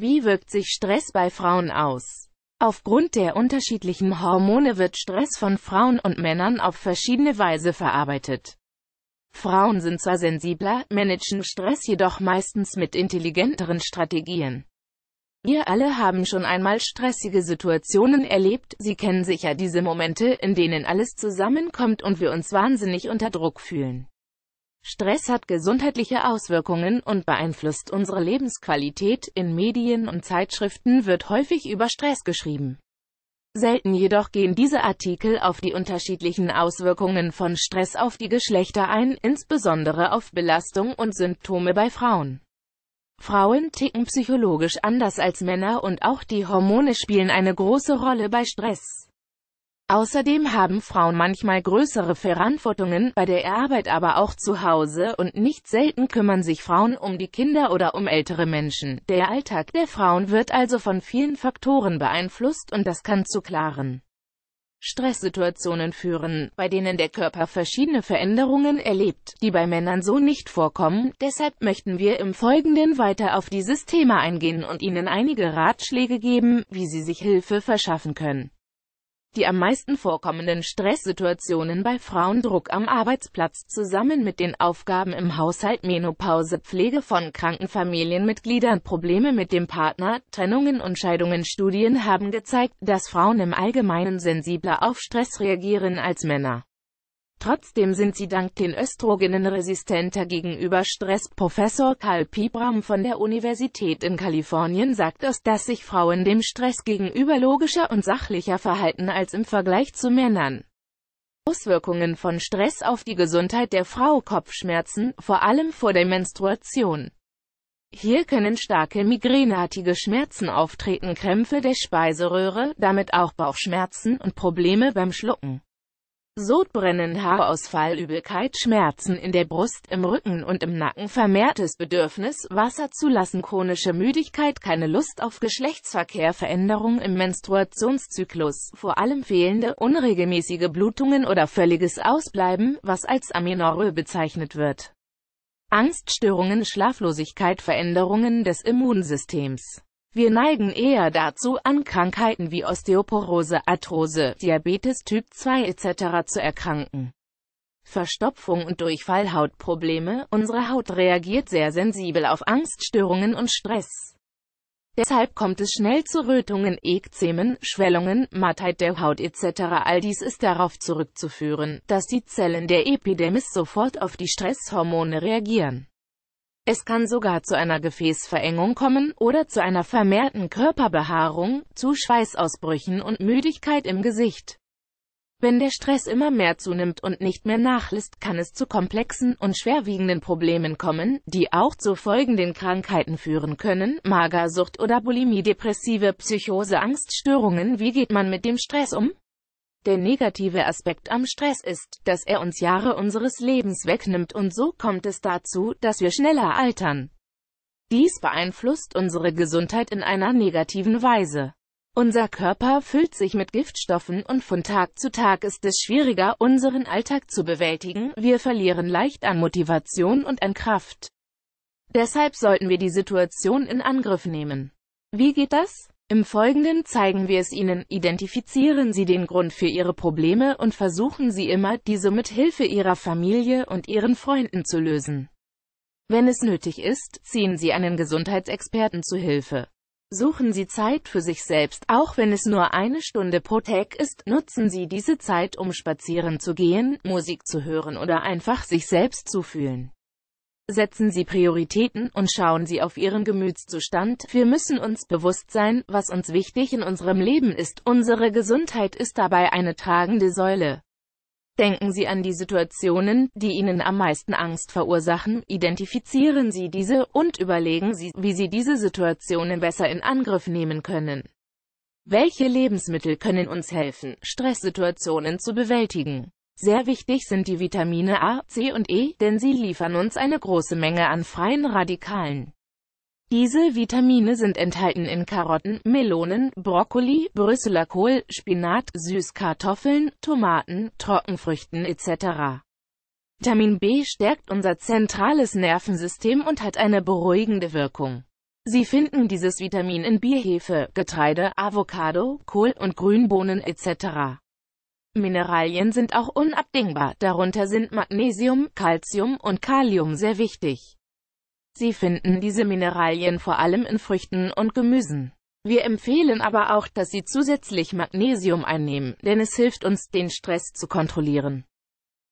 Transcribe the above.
Wie wirkt sich Stress bei Frauen aus? Aufgrund der unterschiedlichen Hormone wird Stress von Frauen und Männern auf verschiedene Weise verarbeitet. Frauen sind zwar sensibler, managen Stress jedoch meistens mit intelligenteren Strategien. Wir alle haben schon einmal stressige Situationen erlebt, Sie kennen sicher diese Momente, in denen alles zusammenkommt und wir uns wahnsinnig unter Druck fühlen. Stress hat gesundheitliche Auswirkungen und beeinflusst unsere Lebensqualität. In Medien und Zeitschriften wird häufig über Stress geschrieben. Selten jedoch gehen diese Artikel auf die unterschiedlichen Auswirkungen von Stress auf die Geschlechter ein, insbesondere auf Belastung und Symptome bei Frauen. Frauen ticken psychologisch anders als Männer und auch die Hormone spielen eine große Rolle bei Stress. Außerdem haben Frauen manchmal größere Verantwortungen, bei der Arbeit aber auch zu Hause und nicht selten kümmern sich Frauen um die Kinder oder um ältere Menschen. Der Alltag der Frauen wird also von vielen Faktoren beeinflusst und das kann zu klaren Stresssituationen führen, bei denen der Körper verschiedene Veränderungen erlebt, die bei Männern so nicht vorkommen. Deshalb möchten wir im Folgenden weiter auf dieses Thema eingehen und Ihnen einige Ratschläge geben, wie Sie sich Hilfe verschaffen können. Die am meisten vorkommenden Stresssituationen bei Frauen Druck am Arbeitsplatz zusammen mit den Aufgaben im Haushalt Menopause, Pflege von kranken Familienmitgliedern, Probleme mit dem Partner, Trennungen und Scheidungen. Studien haben gezeigt, dass Frauen im Allgemeinen sensibler auf Stress reagieren als Männer. Trotzdem sind sie dank den Östrogenen resistenter gegenüber Stress. Professor Karl Piebram von der Universität in Kalifornien sagt aus, dass sich Frauen dem Stress gegenüber logischer und sachlicher verhalten als im Vergleich zu Männern. Auswirkungen von Stress auf die Gesundheit der Frau Kopfschmerzen, vor allem vor der Menstruation. Hier können starke migräneartige Schmerzen auftreten, Krämpfe der Speiseröhre, damit auch Bauchschmerzen und Probleme beim Schlucken. Sodbrennen, Haarausfall, Übelkeit, Schmerzen in der Brust, im Rücken und im Nacken, vermehrtes Bedürfnis, Wasser zulassen, chronische Müdigkeit, keine Lust auf Geschlechtsverkehr, Veränderung im Menstruationszyklus, vor allem fehlende, unregelmäßige Blutungen oder völliges Ausbleiben, was als Aminorö bezeichnet wird. Angststörungen, Schlaflosigkeit, Veränderungen des Immunsystems. Wir neigen eher dazu, an Krankheiten wie Osteoporose, Arthrose, Diabetes Typ 2 etc. zu erkranken. Verstopfung und Durchfallhautprobleme unsere Haut reagiert sehr sensibel auf Angststörungen und Stress. Deshalb kommt es schnell zu Rötungen, Ekzemen, Schwellungen, Mattheit der Haut etc. All dies ist darauf zurückzuführen, dass die Zellen der Epidermis sofort auf die Stresshormone reagieren. Es kann sogar zu einer Gefäßverengung kommen oder zu einer vermehrten Körperbehaarung, zu Schweißausbrüchen und Müdigkeit im Gesicht. Wenn der Stress immer mehr zunimmt und nicht mehr nachlässt, kann es zu komplexen und schwerwiegenden Problemen kommen, die auch zu folgenden Krankheiten führen können, Magersucht oder Bulimie, depressive Psychose, Angststörungen. Wie geht man mit dem Stress um? Der negative Aspekt am Stress ist, dass er uns Jahre unseres Lebens wegnimmt und so kommt es dazu, dass wir schneller altern. Dies beeinflusst unsere Gesundheit in einer negativen Weise. Unser Körper füllt sich mit Giftstoffen und von Tag zu Tag ist es schwieriger, unseren Alltag zu bewältigen, wir verlieren leicht an Motivation und an Kraft. Deshalb sollten wir die Situation in Angriff nehmen. Wie geht das? Im Folgenden zeigen wir es Ihnen, identifizieren Sie den Grund für Ihre Probleme und versuchen Sie immer, diese mit Hilfe Ihrer Familie und Ihren Freunden zu lösen. Wenn es nötig ist, ziehen Sie einen Gesundheitsexperten zu Hilfe. Suchen Sie Zeit für sich selbst, auch wenn es nur eine Stunde pro Tag ist, nutzen Sie diese Zeit, um spazieren zu gehen, Musik zu hören oder einfach sich selbst zu fühlen. Setzen Sie Prioritäten und schauen Sie auf Ihren Gemütszustand. Wir müssen uns bewusst sein, was uns wichtig in unserem Leben ist. Unsere Gesundheit ist dabei eine tragende Säule. Denken Sie an die Situationen, die Ihnen am meisten Angst verursachen, identifizieren Sie diese und überlegen Sie, wie Sie diese Situationen besser in Angriff nehmen können. Welche Lebensmittel können uns helfen, Stresssituationen zu bewältigen? Sehr wichtig sind die Vitamine A, C und E, denn sie liefern uns eine große Menge an freien Radikalen. Diese Vitamine sind enthalten in Karotten, Melonen, Brokkoli, Brüsseler Kohl, Spinat, Süßkartoffeln, Tomaten, Trockenfrüchten etc. Vitamin B stärkt unser zentrales Nervensystem und hat eine beruhigende Wirkung. Sie finden dieses Vitamin in Bierhefe, Getreide, Avocado, Kohl und Grünbohnen etc. Mineralien sind auch unabdingbar, darunter sind Magnesium, Calcium und Kalium sehr wichtig. Sie finden diese Mineralien vor allem in Früchten und Gemüsen. Wir empfehlen aber auch, dass Sie zusätzlich Magnesium einnehmen, denn es hilft uns, den Stress zu kontrollieren.